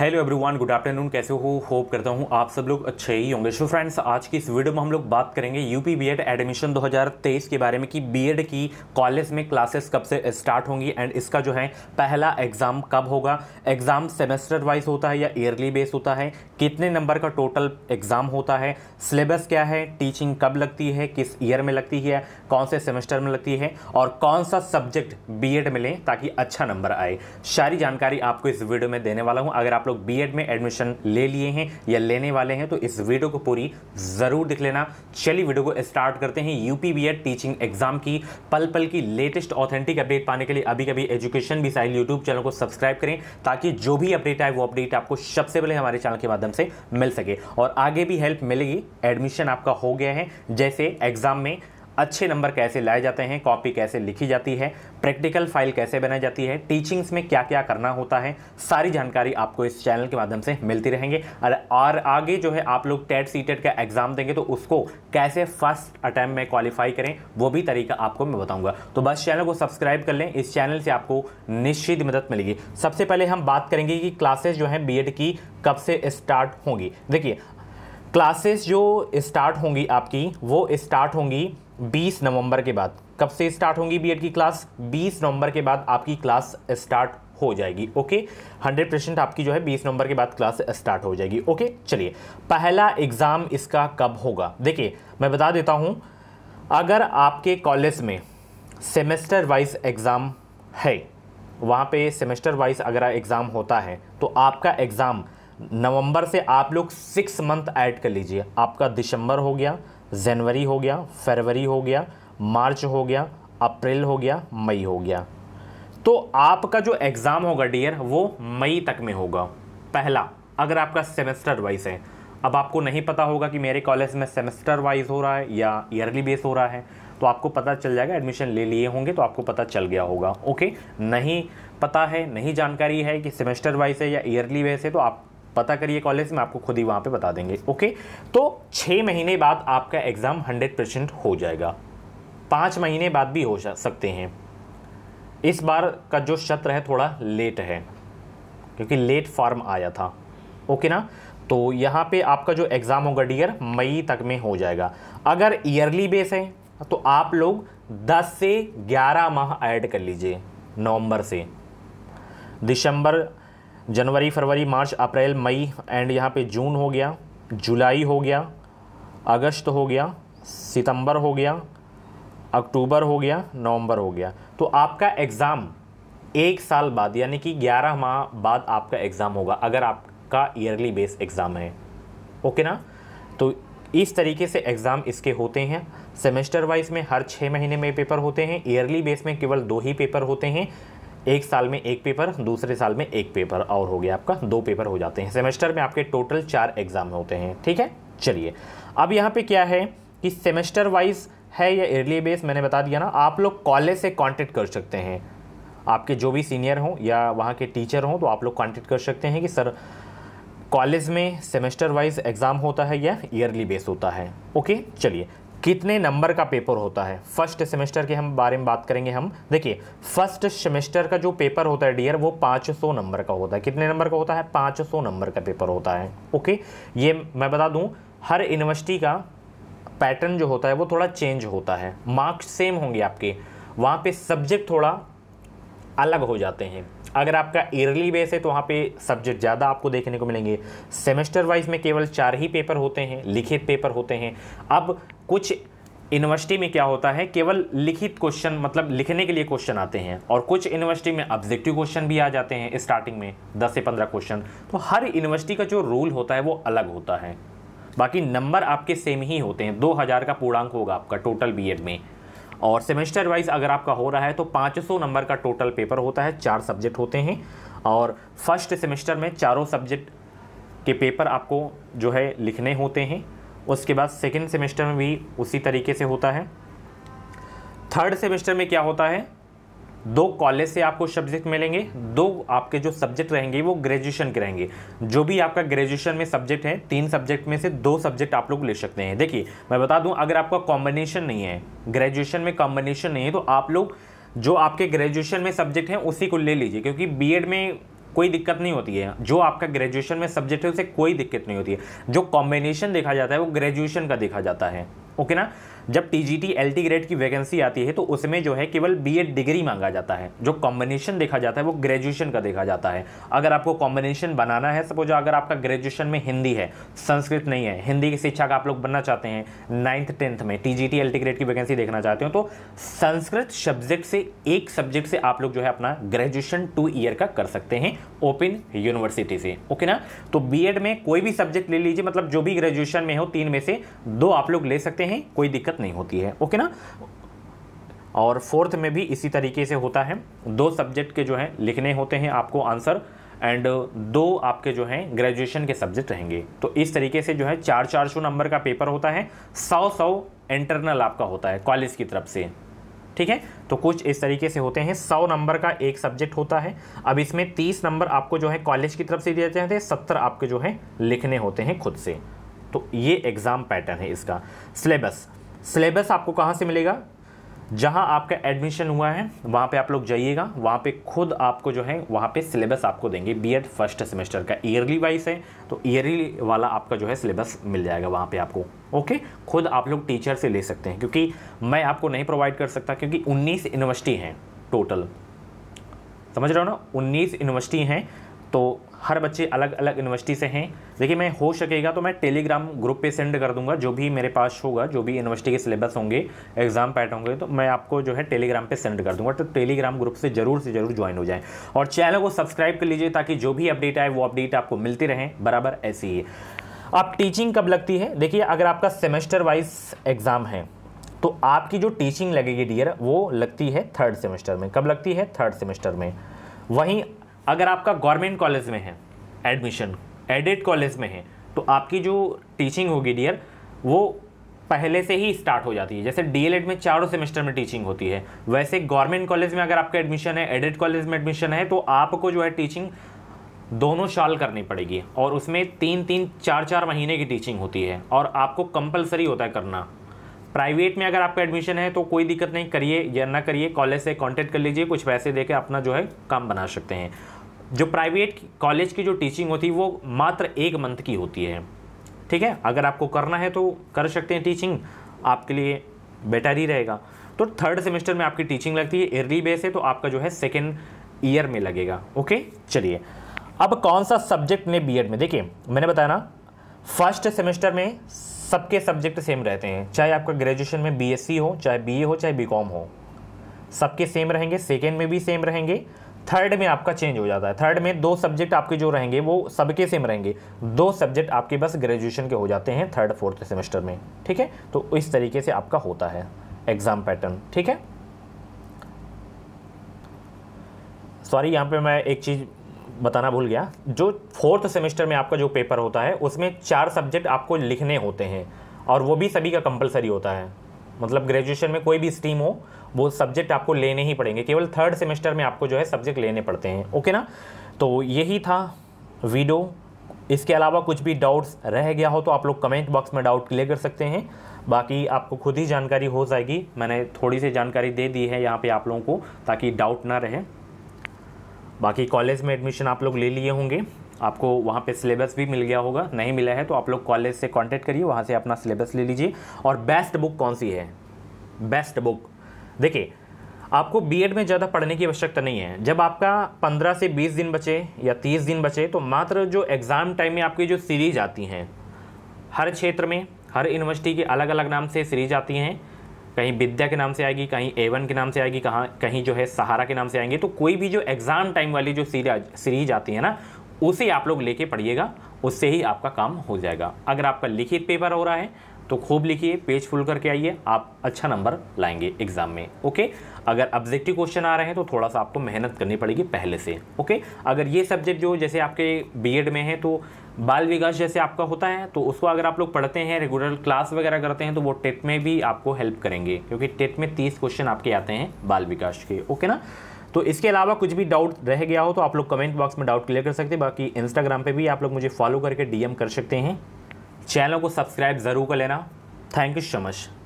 hello everyone good afternoon कैसे हो hope करता हूँ आप सब लोग अच्छे ही होंगे सो फ्रेंड्स आज की इस वीडियो में हम लोग बात करेंगे यूपी बीएड एडमिशन 2023 के बारे में कि बीएड की कॉलेज में क्लासेस कब से स्टार्ट होंगी एंड इसका जो है पहला एग्ज़ाम कब होगा एग्ज़ाम सेमेस्टर वाइज होता है या ईयरली बेस होता है कितने नंबर का टोटल एग्ज़ाम होता है सिलेबस क्या है टीचिंग कब लगती है किस ईयर में लगती है कौन से सेमेस्टर में लगती है और कौन सा सब्जेक्ट बी में लें ताकि अच्छा नंबर आए सारी जानकारी आपको इस वीडियो में देने वाला हूँ अगर आप लोग बीएड में एडमिशन ले लिए हैं या लेने वाले हैं तो इस वीडियो को पूरी ज़रूर देख लेना चलिए वीडियो को स्टार्ट करते हैं यूपी बीएड टीचिंग एग्जाम की पल पल की लेटेस्ट ऑथेंटिक अपडेट पाने के लिए अभी कभी एजुकेशन भी साहिल यूट्यूब चैनल को सब्सक्राइब करें ताकि जो भी अपडेट आए वो अपडेट आपको सबसे पहले हमारे चैनल के माध्यम से मिल सके और आगे भी हेल्प मिलेगी एडमिशन आपका हो गया है जैसे एग्जाम में अच्छे नंबर कैसे लाए जाते हैं कॉपी कैसे लिखी जाती है प्रैक्टिकल फाइल कैसे बनाई जाती है टीचिंग्स में क्या क्या करना होता है सारी जानकारी आपको इस चैनल के माध्यम से मिलती रहेंगे और आगे जो है आप लोग टेट सी टेट का एग्ज़ाम देंगे तो उसको कैसे फर्स्ट अटैम्प्ट में क्वालिफाई करें वो भी तरीका आपको मैं बताऊंगा तो बस चैनल को सब्सक्राइब कर लें इस चैनल से आपको निश्चित मदद मिलेगी सबसे पहले हम बात करेंगे कि क्लासेस जो हैं बी की कब से स्टार्ट होंगी देखिए क्लासेस जो स्टार्ट होंगी आपकी वो स्टार्ट होंगी 20 नवंबर के बाद कब से स्टार्ट होंगी बीएड की क्लास 20 नवंबर के बाद आपकी क्लास स्टार्ट हो जाएगी ओके 100 परसेंट आपकी जो है 20 नवंबर के बाद क्लास स्टार्ट हो जाएगी ओके चलिए पहला एग्ज़ाम इसका कब होगा देखिए मैं बता देता हूँ अगर आपके कॉलेज में सेमेस्टर वाइज एग्ज़ाम है वहाँ पे सेमेस्टर वाइज अगर एग्ज़ाम होता है तो आपका एग्ज़ाम नवंबर से आप लोग सिक्स मंथ ऐड कर लीजिए आपका दिसंबर हो गया जनवरी हो गया फरवरी हो गया मार्च हो गया अप्रैल हो गया मई हो गया तो आपका जो एग्ज़ाम होगा डियर वो मई तक में होगा पहला अगर आपका सेमेस्टर वाइज है अब आपको नहीं पता होगा कि मेरे कॉलेज में सेमेस्टर वाइज हो रहा है या ईयरली बेस हो रहा है तो आपको पता चल जाएगा एडमिशन ले लिए होंगे तो आपको पता चल गया होगा ओके नहीं पता है नहीं जानकारी है कि सेमेस्टर वाइज है या ईयरली बेस है तो आप पता करिए कॉलेज में आपको खुद ही वहाँ पे बता देंगे ओके तो छः महीने बाद आपका एग्ज़ाम हंड्रेड परसेंट हो जाएगा पाँच महीने बाद भी हो सकते हैं इस बार का जो सत्र है थोड़ा लेट है क्योंकि लेट फॉर्म आया था ओके ना तो यहाँ पे आपका जो एग्ज़ाम होगा डियर मई तक में हो जाएगा अगर ईयरली बेस है तो आप लोग 10 से 11 माह ऐड कर लीजिए नवंबर से दिसंबर जनवरी फरवरी मार्च अप्रैल मई एंड यहाँ पे जून हो गया जुलाई हो गया अगस्त हो गया सितंबर हो गया अक्टूबर हो गया नवंबर हो गया तो आपका एग्ज़ाम एक साल बाद यानी कि 11 माह बाद आपका एग्ज़ाम होगा अगर आपका ईयरली बेस एग्ज़ाम है ओके ना तो इस तरीके से एग्ज़ाम इसके होते हैं सेमेस्टर वाइज में हर छः महीने में पेपर होते हैं ईयरली बेस में केवल दो ही पेपर होते हैं एक साल में एक पेपर दूसरे साल में एक पेपर और हो गया आपका दो पेपर हो जाते हैं सेमेस्टर में आपके टोटल चार एग्ज़ाम होते हैं ठीक है चलिए अब यहाँ पे क्या है कि सेमेस्टर वाइज है या एयरली बेस मैंने बता दिया ना आप लोग कॉलेज से कॉन्टेक्ट कर सकते हैं आपके जो भी सीनियर हों या वहाँ के टीचर हों तो आप लोग कॉन्टेक्ट कर सकते हैं कि सर कॉलेज में सेमेस्टर वाइज एग्ज़ाम होता है या ईयरली बेस होता है ओके चलिए कितने नंबर का पेपर होता है फर्स्ट सेमेस्टर के हम बारे में बात करेंगे हम देखिए फर्स्ट सेमेस्टर का जो पेपर होता है डियर वो 500 नंबर का होता है कितने नंबर का होता है 500 नंबर का पेपर होता है ओके ये मैं बता दूं हर यूनिवर्सिटी का पैटर्न जो होता है वो थोड़ा चेंज होता है मार्क्स सेम होंगे आपके वहाँ पर सब्जेक्ट थोड़ा अलग हो जाते हैं अगर आपका ईयरली बेस है तो वहाँ पे सब्जेक्ट ज़्यादा आपको देखने को मिलेंगे सेमेस्टर वाइज में केवल चार ही पेपर होते हैं लिखित पेपर होते हैं अब कुछ यूनिवर्सिटी में क्या होता है केवल लिखित क्वेश्चन मतलब लिखने के लिए क्वेश्चन आते हैं और कुछ यूनिवर्सिटी में ऑब्जेक्टिव क्वेश्चन भी आ जाते हैं स्टार्टिंग में दस से पंद्रह क्वेश्चन तो हर यूनिवर्सिटी का जो रूल होता है वो अलग होता है बाकी नंबर आपके सेम ही होते हैं हज़ार का पूर्णांक होगा आपका टोटल बीएड में और सेमेस्टर वाइज अगर आपका हो रहा है तो 500 नंबर का टोटल पेपर होता है चार सब्जेक्ट होते हैं और फर्स्ट सेमेस्टर में चारों सब्जेक्ट के पेपर आपको जो है लिखने होते हैं उसके बाद सेकेंड सेमेस्टर में भी उसी तरीके से होता है थर्ड सेमेस्टर में क्या होता है दो कॉलेज से आपको सब्जेक्ट मिलेंगे दो आपके जो सब्जेक्ट रहेंगे वो ग्रेजुएशन के रहेंगे जो भी आपका ग्रेजुएशन में सब्जेक्ट है तीन सब्जेक्ट में से दो सब्जेक्ट आप लोग ले सकते हैं देखिए मैं बता दूं अगर आपका कॉम्बिनेशन नहीं है ग्रेजुएशन में कॉम्बिनेशन नहीं है तो आप लोग जो आपके ग्रेजुएशन में सब्जेक्ट हैं उसी को ले लीजिए क्योंकि बी में कोई दिक्कत नहीं होती है जो आपका ग्रेजुएशन में सब्जेक्ट है उसे कोई दिक्कत नहीं होती है जो कॉम्बिनेशन देखा जाता है वो ग्रेजुएशन का देखा जाता है ओके ना जब T G T L T grade की वैकेंसी आती है तो उसमें जो है केवल बी एड डिग्री मांगा जाता है जो कॉम्बिनेशन देखा जाता है वो ग्रेजुएशन का देखा जाता है अगर आपको कॉम्बिनेशन बनाना है सपोज अगर आपका ग्रेजुएशन में हिंदी है संस्कृत नहीं है हिंदी की शिक्षा का आप लोग बनना चाहते हैं नाइन्थ टेंथ में T G T L T grade की वैकेंसी देखना चाहते हो तो संस्कृत सब्जेक्ट से एक सब्जेक्ट से आप लोग जो है अपना ग्रेजुएशन टू ईयर का कर सकते हैं ओपन यूनिवर्सिटी से ओके ना तो एड में कोई भी सब्जेक्ट ले लीजिए मतलब जो भी ग्रेजुएशन में हो तीन में से दो आप लोग ले सकते हैं कोई दिक्कत नहीं होती है ओके ना और फोर्थ में भी इसी तरीके से होता है दो सब्जेक्ट के जो है लिखने होते हैं आपको आंसर एंड दो आपके जो हैं ग्रेजुएशन के सब्जेक्ट रहेंगे तो इस तरीके से जो है चार चार सौ नंबर का पेपर होता है सौ सौ इंटरनल आपका होता है कॉलेज की तरफ से ठीक है तो कुछ इस तरीके से होते हैं सौ नंबर का एक सब्जेक्ट होता है अब इसमें तीस नंबर आपको जो है कॉलेज की तरफ से दिए जाते हैं सत्तर आपके जो है लिखने होते हैं खुद से तो ये एग्ज़ाम पैटर्न है इसका सिलेबस सिलेबस आपको कहाँ से मिलेगा जहाँ आपका एडमिशन हुआ है वहाँ पे आप लोग जाइएगा वहाँ पे खुद आपको जो है वहाँ पे सिलेबस आपको देंगे बीएड फर्स्ट सेमेस्टर का ईयरली वाइज है तो ईयरली वाला आपका जो है सिलेबस मिल जाएगा वहाँ पे आपको ओके खुद आप लोग टीचर से ले सकते हैं क्योंकि मैं आपको नहीं प्रोवाइड कर सकता क्योंकि उन्नीस यूनिवर्सिटी हैं टोटल समझ रहे हो ना उन्नीस यूनिवर्सिटी हैं तो हर बच्चे अलग अलग यूनिवर्सिटी से हैं देखिए मैं हो सकेगा तो मैं टेलीग्राम ग्रुप पे सेंड कर दूंगा जो भी मेरे पास होगा जो भी यूनिवर्सिटी के सिलेबस होंगे एग्ज़ाम पैट होंगे तो मैं आपको जो है टेलीग्राम पे सेंड कर दूंगा तो टेलीग्राम ग्रुप से ज़रूर से ज़रूर ज्वाइन हो जाएं और चैनल को सब्सक्राइब कर लीजिए ताकि जो भी अपडेट आए वो अपडेट आपको मिलती रहें बराबर ऐसी ही अब टीचिंग कब लगती है देखिए अगर आपका सेमेस्टर वाइज एग्ज़ाम है तो आपकी जो टीचिंग लगेगी डियर वो लगती है थर्ड सेमेस्टर में कब लगती है थर्ड सेमेस्टर में वहीं अगर आपका गवर्नमेंट कॉलेज में है एडमिशन एडेड कॉलेज में है तो आपकी जो टीचिंग होगी डियर वो पहले से ही स्टार्ट हो जाती है जैसे डी में चारों सेमेस्टर में टीचिंग होती है वैसे गवर्नमेंट कॉलेज में अगर आपका एडमिशन है एडेड कॉलेज में एडमिशन है तो आपको जो है टीचिंग दोनों साल करनी पड़ेगी और उसमें तीन तीन चार चार महीने की टीचिंग होती है और आपको कंपलसरी होता है करना प्राइवेट में अगर आपका एडमिशन है तो कोई दिक्कत नहीं करिए या ना करिए कॉलेज से कांटेक्ट कर लीजिए कुछ पैसे देकर अपना जो है काम बना सकते हैं जो प्राइवेट कॉलेज की जो टीचिंग होती है वो मात्र एक मंथ की होती है ठीक है अगर आपको करना है तो कर सकते हैं टीचिंग आपके लिए बेटर ही रहेगा तो थर्ड सेमेस्टर में आपकी टीचिंग लगती है एयरली बेस है तो आपका जो है सेकेंड ईयर में लगेगा ओके चलिए अब कौन सा सब्जेक्ट ने बी में देखिए मैंने बताया ना फर्स्ट सेमेस्टर में सबके सब्जेक्ट सेम रहते हैं चाहे आपका ग्रेजुएशन में बीएससी हो चाहे बीए हो चाहे बीकॉम हो सबके सेम रहेंगे सेकेंड में भी सेम रहेंगे थर्ड में आपका चेंज हो जाता है थर्ड में दो सब्जेक्ट आपके जो रहेंगे वो सबके सेम रहेंगे दो सब्जेक्ट आपके बस ग्रेजुएशन के हो जाते हैं थर्ड फोर्थ सेमेस्टर में ठीक है तो इस तरीके से आपका होता है एग्ज़ाम पैटर्न ठीक है सॉरी यहाँ पे मैं एक चीज़ बताना भूल गया जो फोर्थ सेमेस्टर में आपका जो पेपर होता है उसमें चार सब्जेक्ट आपको लिखने होते हैं और वो भी सभी का कंपलसरी होता है मतलब ग्रेजुएशन में कोई भी स्ट्रीम हो वो सब्जेक्ट आपको लेने ही पड़ेंगे केवल थर्ड सेमेस्टर में आपको जो है सब्जेक्ट लेने पड़ते हैं ओके ना तो यही था वीडियो इसके अलावा कुछ भी डाउट्स रह गया हो तो आप लोग कमेंट बॉक्स में डाउट क्लियर कर सकते हैं बाकी आपको खुद ही जानकारी हो जाएगी मैंने थोड़ी सी जानकारी दे दी है यहाँ पे आप लोगों को ताकि डाउट ना रहे बाकी कॉलेज में एडमिशन आप लोग ले लिए होंगे आपको वहाँ पे सिलेबस भी मिल गया होगा नहीं मिला है तो आप लोग कॉलेज से कांटेक्ट करिए वहाँ से अपना सिलेबस ले लीजिए और बेस्ट बुक कौन सी है बेस्ट बुक देखिए आपको बीएड में ज़्यादा पढ़ने की आवश्यकता नहीं है जब आपका 15 से 20 दिन बचे या 30 दिन बचे तो मात्र जो एग्ज़ाम टाइम में आपकी जो सीरीज आती हैं हर क्षेत्र में हर यूनिवर्सिटी के अलग अलग नाम से सीरीज आती हैं कहीं विद्या के नाम से आएगी कहीं एवन के नाम से आएगी कहाँ कहीं जो है सहारा के नाम से आएंगे तो कोई भी जो एग्ज़ाम टाइम वाली जो सीरीज सीरीज आती है ना उसे आप लोग लेके पढ़िएगा उससे ही आपका काम हो जाएगा अगर आपका लिखित पेपर हो रहा है तो खूब लिखिए पेज फुल करके आइए आप अच्छा नंबर लाएंगे एग्जाम में ओके अगर ऑब्जेक्टिव क्वेश्चन आ रहे हैं तो थोड़ा सा आपको मेहनत करनी पड़ेगी पहले से ओके अगर ये सब्जेक्ट जो जैसे आपके बीएड में है तो बाल विकास जैसे आपका होता है तो उसको अगर आप लोग पढ़ते हैं रेगुलर क्लास वगैरह करते हैं तो वो टेट में भी आपको हेल्प करेंगे क्योंकि टेट में तीस क्वेश्चन आपके आते हैं बाल विकास के ओके ना तो इसके अलावा कुछ भी डाउट रह गया हो तो आप लोग कमेंट बॉक्स में डाउट क्लियर कर सकते हैं बाकी इंस्टाग्राम पर भी आप लोग मुझे फॉलो करके डीएम कर सकते हैं चैनल को सब्सक्राइब ज़रूर कर लेना थैंक यू सो मच